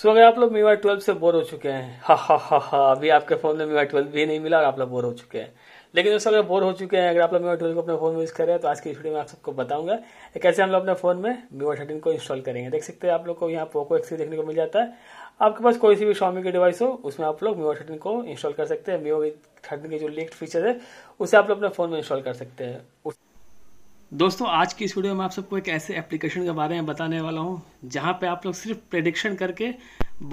सो अगर आप लोग मीवा ट्वेल्व से बोर हो चुके हैं हा हा हा अभी आपके फोन में मीवा ट्वेल्व भी नहीं मिला और आप लोग बोर हो चुके हैं लेकिन दोस्तों अगर बोर हो चुके हैं अगर आप लोग मीवा ट्वेल्व को अपने फोन में यूज कर रहे हैं तो आज की वीडियो में आप सबको बताऊंगा कैसे हम लोग अपने फोन में मीवा थर्टीन को इंस्टॉल करेंगे देख सकते हैं आप लोग को यहाँ पोको एक्स देखने को मिल जाता है आपके पास कोई सी भी शॉमी की डिवाइस हो उसमें आप लोग मीवा थर्टीन को इंस्टॉल कर सकते हैं मीवा थर्टीन के जो लिंक फीचर है उसे आप लोग अपने फोन में इंस्टॉल कर सकते हैं दोस्तों आज की इस वीडियो में आप सबको एक ऐसे एप्लीकेशन के बारे में बताने वाला हूँ जहाँ पे आप लोग सिर्फ प्रेडिक्शन करके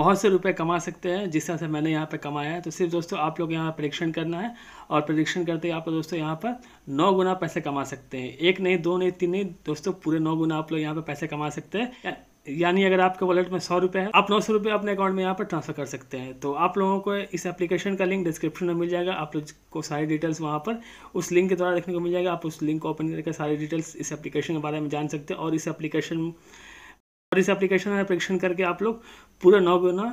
बहुत से रुपए कमा सकते हैं जिस तरह से मैंने यहाँ पे कमाया है तो सिर्फ दोस्तों आप लोग यहाँ प्रेडिक्शन करना है और प्रेडिक्शन करते ही आप लोग दोस्तों यहाँ पर नौ गुना पैसे कमा सकते हैं एक नहीं दो नहीं तीन नहीं दोस्तों पूरे नौ गुना आप लोग यहाँ पर पैसे कमा सकते हैं यानी अगर आपके वॉलेट में सौ रुपये है आप नौ सौ रुपये अपने अकाउंट में यहाँ पर ट्रांसफर कर सकते हैं तो आप लोगों को इस एप्लीकेशन का लिंक डिस्क्रिप्शन में मिल जाएगा आप लोग को सारी डिटेल्स वहाँ पर उस लिंक के द्वारा देखने को मिल जाएगा आप उस लिंक को ओपन करके सारी डिटेल्स इस एप्लीकेशन के बारे में जान सकते हैं और इस एप्लीकेशन और इस एप्लीकेशन में परीक्षण करके आप लोग पूरा नौ गुना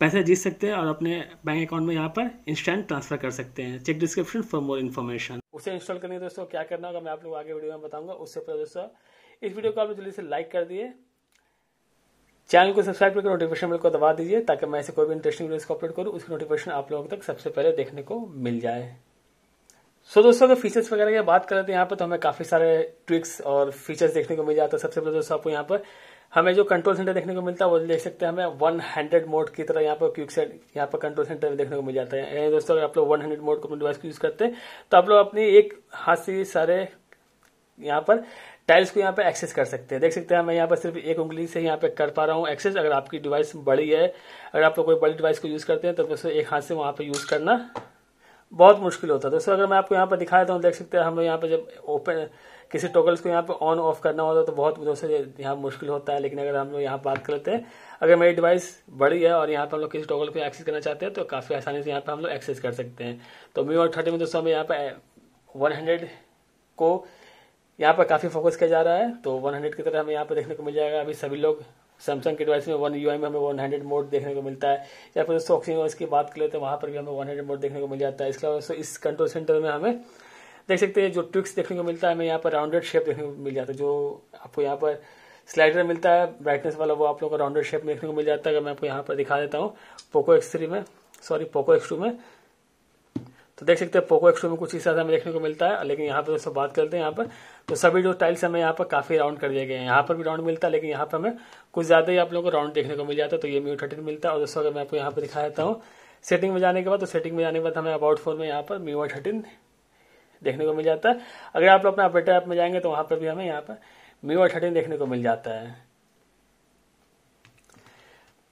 पैसे जीत सकते हैं और अपने बैंक अकाउंट में यहाँ पर इंस्टेंट ट्रांसफर कर सकते हैं check description for more information उसे इंस्टॉल करने दोस्तों क्या करना होगा मैं आप लोग आगे वीडियो में बताऊंगा उससे पहले दोस्तों इस वीडियो को आप जल्दी से लाइक कर दिए चैनल को सब्सक्राइब करके नोटिफिकेशन बिल को दबा दीजिए ताकि मैं ऐसे कोई भी इंटरेस्टिंग वीडियो को अपलोड करूँ उसकी नोटिफिकेशन आप लोगों तक सबसे पहले देखने को मिल जाए सो so, दोस्तों अगर फीचर्स वगैरह की बात करें तो यहाँ पर तो हमें काफी सारे ट्रिक्स और फीचर्स देखने को मिल जाता है सबसे पहले दोस्तों आपको यहाँ पर हमें जो कंट्रोल सेंटर देखने को मिलता है वो देख सकते हैं हमें वन हंड्रेड मोड की तरह यहाँ पर क्विक सेट यहाँ पर कंट्रोल सेंटर देखने को मिल जाता है यानी दोस्तों अगर आप लोग हंड्रेड मोड को अपने डिवाइस को यूज करते हैं तो आप लोग अपने एक हाथ से सारे यहाँ पर टाइल्स को यहाँ पे एक्सेस कर सकते हैं देख सकते हैं मैं यहाँ पर सिर्फ एक उंगली से यहाँ पे कर पा रहा हूँ एक्सेस अगर आपकी डिवाइस बड़ी है अगर आप लोग कोई बड़ी डिवाइस को यूज़ करते हैं तो दोस्तों एक हाथ से वहाँ पर यूज़ करना बहुत मुश्किल होता है दोस्तों अगर मैं आपको यहाँ पर दिखाया था तो देख सकते हैं हम लोग यहाँ पर जब ओपन किसी टोकल्स को यहाँ पे ऑन ऑफ करना होता है तो बहुत दोस्तों यहाँ मुश्किल होता है लेकिन अगर हम लोग यहाँ बात कर लेते हैं अगर मेरी डिवाइस बड़ी है और यहाँ पर हम लोग किसी टोकल को एक्सेस करना चाहते हैं तो काफ़ी आसानी से यहाँ पर हम लोग एक्सेस कर सकते हैं तो मी और थर्टी में दोस्तों हमें यहाँ पर वन हंड्रेड को यहाँ पर काफ़ी फोकस किया जा रहा है तो 100 की तरह हमें यहाँ पर देखने को मिल जाएगा अभी सभी लोग सैमसंग के डिवाइस में वन यू में हमें वन हंड्रेड मोड देखने को मिलता है या फिर दोस्तों ऑक्सीजन की बात करें तो वहाँ पर भी हमें वन हंड्रेड मोड देखने को मिल जाता है इसके अलावा दोस्तों इस कंट्रोल सेंटर में हमें देख सकते हैं जो ट्विक्स देखने को मिलता है हमें यहाँ पर राउंडेड शेप देखने को मिल जाता है जो आपको यहाँ पर स्लाइडर मिलता है ब्राइटनेस वाला वो आप लोगों को राउंडेड शेप देखने को मिल जाता है अगर मैं आपको यहाँ पर दिखा देता हूँ पोको एक्स में सॉरी पोको एक्स में तो देख सकते हैं पोको एक्सो में कुछ इस हमें देखने को मिलता है लेकिन यहाँ पर दोस्तों बात करते हैं यहाँ पर तो सभी जो टाइल्स हमें यहाँ पर काफी राउंड कर दिए गए हैं यहाँ पर भी राउंड मिलता है लेकिन यहाँ पर हमें कुछ ज्यादा ही आप लोगों को राउंड देखने को मिल जाता है तो ये म्यू थर्टीन मिलता है और दोस्तों अगर मैं आपको यहाँ पर दिखा देता हूँ सेटिंग में जाने के बाद तो सेटिंग में जाने के बाद हमें अबाउट फोन में यहाँ पर म्यू थर्टीन देखने को मिल जाता है अगर आप लोग अपने अपडेट ऐप में जाएंगे तो वहाँ पर भी हमें यहाँ पर म्यू थर्टीन देखने को मिल जाता है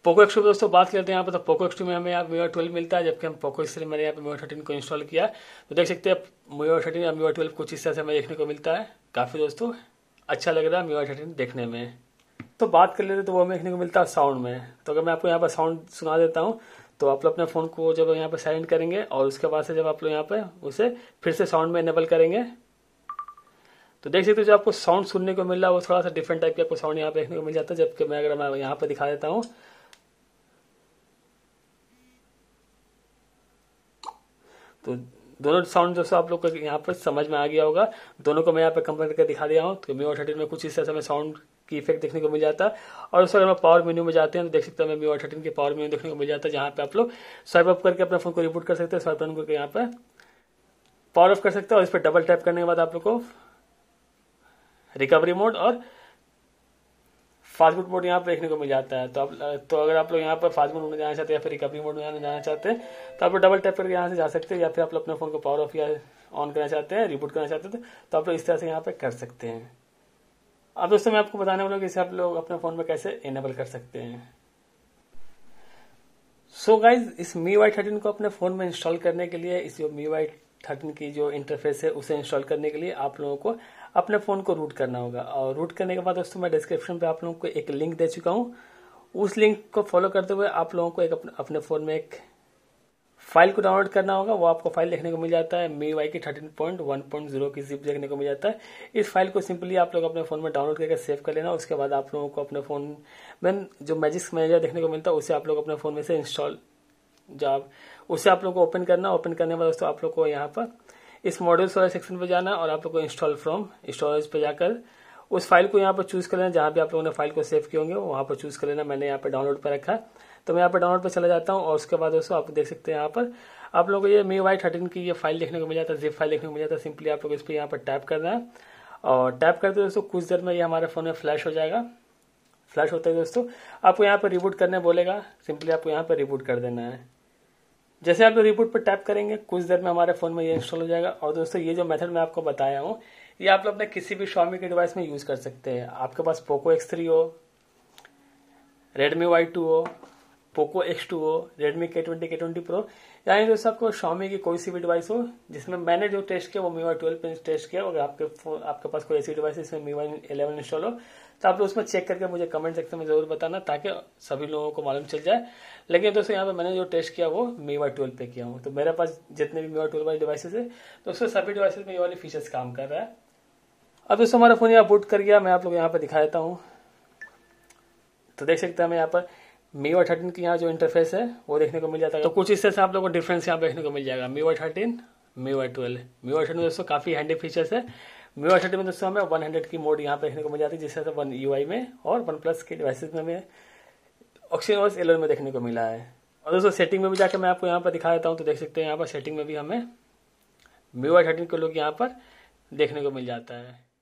पोको एक्स दोस्तों बात करते हैं यहाँ पर तो पोको एक्स में हमें यहाँ मीवर ट्वेल्व मिलता है जबकि हम पोको एक्स मैंने यहाँ पर मीवर थर्टीन को इंस्टॉल किया तो देख सकते हैं मीवर थर्टीन या मीवर ट्वेल्व कुछ इस तरह से हमें देखने को मिलता है काफ़ी दोस्तों अच्छा लग रहा है मीवर थर्टीन देखने में तो बात कर लेते तो वो हमें देखने को मिलता है साउंड में तो अगर मैं आपको यहाँ पर साउंड सुना देता हूँ तो आप लोग अपने फ़ोन को जब यहाँ पर साइलेंट करेंगे और उसके बाद से जब आप लोग यहाँ पर उसे फिर से साउंड में इनेबल करेंगे तो देख सकते हो जो आपको साउंड सुनने को मिल रहा है वो थोड़ा सा डिफरेंट टाइप के आपको साउंड यहाँ पे देखने को मिल जाता है जबकि मैं अगर मैं यहाँ पर दिखा देता हूँ तो दोनों साउंड जैसे आप लोग को यहाँ पर समझ में आ गया होगा दोनों को मैं यहाँ पर कंपेयर करके दिखा दिया हूँ तो मी थर्टीन में कुछ इस तरह से हमें साउंड की इफेक्ट देखने को मिल जाता है और उसके अगर पावर मेन्यू में जाते हैं तो देख सकते हैं हमें मी थर्टीन के पावर मेन्यू देखने को मिल जाता है जहाँ पे आप लोग स्वाइप अप करके अपने फोन को रिपोर्ट कर सकते हैं स्वाइप डाउन करके यहाँ पर पावर ऑफ कर सकते हैं और इस पर डबल टैप करने के बाद आप लोग को रिकवरी मोड और फास्ट फूड मोड यहाँ पर देखने को मिल जाता है तो आप तो अगर आप लोग यहाँ पर फास्ट फूड मोड में जाना चाहते हैं या फिर रिकवरी मोड में जाना चाहते हैं तो आप डबल टैप करके यहाँ से जा सकते हैं या फिर आप अपने फ़ोन को पावर ऑफ या ऑन करना चाहते हैं रिबूट करना चाहते हैं तो आप लोग इस तरह से यहाँ पर कर सकते हैं अब दोस्तों मैं आपको बताने वाला हूँ कि इसे आप लोग अपने फ़ोन में कैसे इनेबल कर सकते हैं सो so गाइज इस मी वाई थर्टीन को अपने फ़ोन में इंस्टॉल करने के लिए इस जो मी वाई थर्टीन की जो इंटरफेस है उसे इंस्टॉल करने के लिए आप लोगों को अपने फ़ोन को रूट करना होगा और रूट करने के बाद दोस्तों मैं डिस्क्रिप्शन पे आप लोगों को एक लिंक दे चुका हूँ उस लिंक को फॉलो करते हुए आप लोगों को एक अपने फ़ोन में एक फाइल को डाउनलोड करना होगा वो आपको फाइल देखने को मिल जाता है मी वाई की thirteen point one point zero की जिप देखने को मिल जाता है इस फाइल को सिंपली आप लोग अपने फोन में डाउनलोड करके सेव कर लेना उसके बाद आप लोगों को अपने फोन में जो मैजिक्स मैनेजर देखने को मिलता है उसे आप लोग अपने फोन में से इंस्टॉल जो उसे आप लोग को ओपन करना ओपन करने के बाद दोस्तों आप लोग को यहाँ पर इस मॉडल वाले सेक्शन पर जाना और आप लोग को इंस्टॉल फ्रॉम स्टोरेज पर जाकर उस फाइल को यहाँ पर चूज कर लेना जहाँ भी आप लोगों ने फाइल को सेव किए होंगे वहाँ पर चूज कर लेना मैंने यहाँ पर डाउनलोड पर रखा तो मैं यहाँ पर डाउनलोड पर चला जाता हूँ और उसके बाद दोस्तों आप देख सकते हैं यहाँ पर आप लोगों को ये मे वाई थर्टीन की ये फाइल देखने को मिल जाता है जिप फाइल देखने को मिल जाता है सिंपली आप लोग इस पर यहाँ पर टैप करना है और टैप करते दोस्तों कुछ देर में ये हमारे फ़ोन में फ्लैश हो जाएगा फ्लैश होता है दोस्तों आपको यहाँ पर रिबूट करने बोलेगा सिंपली आपको यहाँ पर रिबूट कर देना है जैसे आप लोग रिपोर्ट पर टैप करेंगे कुछ देर में हमारे फोन में ये इंस्टॉल हो जाएगा और दोस्तों ये जो मेथड मैं आपको बताया हूँ ये आप लोग अपने किसी भी शॉमी के डिवाइस में यूज कर सकते हैं आपके पास पोको एक्स थ्री हो रेडमी वाई टू हो पोको एक्स टू हो Redmi K twenty K twenty pro यानी दोस्तों आपको शॉमी की कोई सी भी डिवाइस हो जिसमें मैंने जो टेस्ट किया वो मीवाई ट्वेल्व पे टेस्ट किया अगर आपके फोन आपके पास कोई ऐसी डिवाइस है जिसमें मीवाई इलेवन इंस्टॉल हो तो आप लोग उसमें चेक करके मुझे कमेंट सेक्शन में जरूर बताना ताकि सभी लोगों को मालूम चल जाए लेकिन दोस्तों यहाँ पर मैंने जो टेस्ट किया वो मीवा ट्वेल्व पे किया हूँ तो मेरे पास जितने भी मीवा ट्वेल्व वाली डिवाइसेस है दोस्तों सभी डिवाइसेज में ये वाले फीचर्स काम कर रहा है अब दोस्तों हमारा फोन यहाँ बुट कर गया मैं आप लोग यहाँ पर दिखा देता हूँ तो देख सकते हैं हमें यहाँ पर मी थर्टीन की यहाँ जो इंटरफेस है वो देखने को मिल जाता है तो कुछ इससे आप लोगों को डिफरेंस यहाँ देखने को मिल जाएगा Mi thirteen Mi twelve Mi thirteen दोस्तों काफ़ी हैंडी फीचर्स है मी थर्टीन में दोस्तों हमें वन हंड्रेड की मोड यहाँ पे देखने को मिल जाती है जिससे वन यू में और वन प्लस के डिवाइसेज में हमें ऑक्सीजन ओएस एलेवन में देखने को मिला है और दोस्तों सेटिंग में भी जाकर मैं आपको यहाँ पर दिखा देता हूँ तो देख सकते हैं यहाँ पर सेटिंग में भी हमें मी थर्टीन को लोग यहाँ पर देखने को मिल जाता है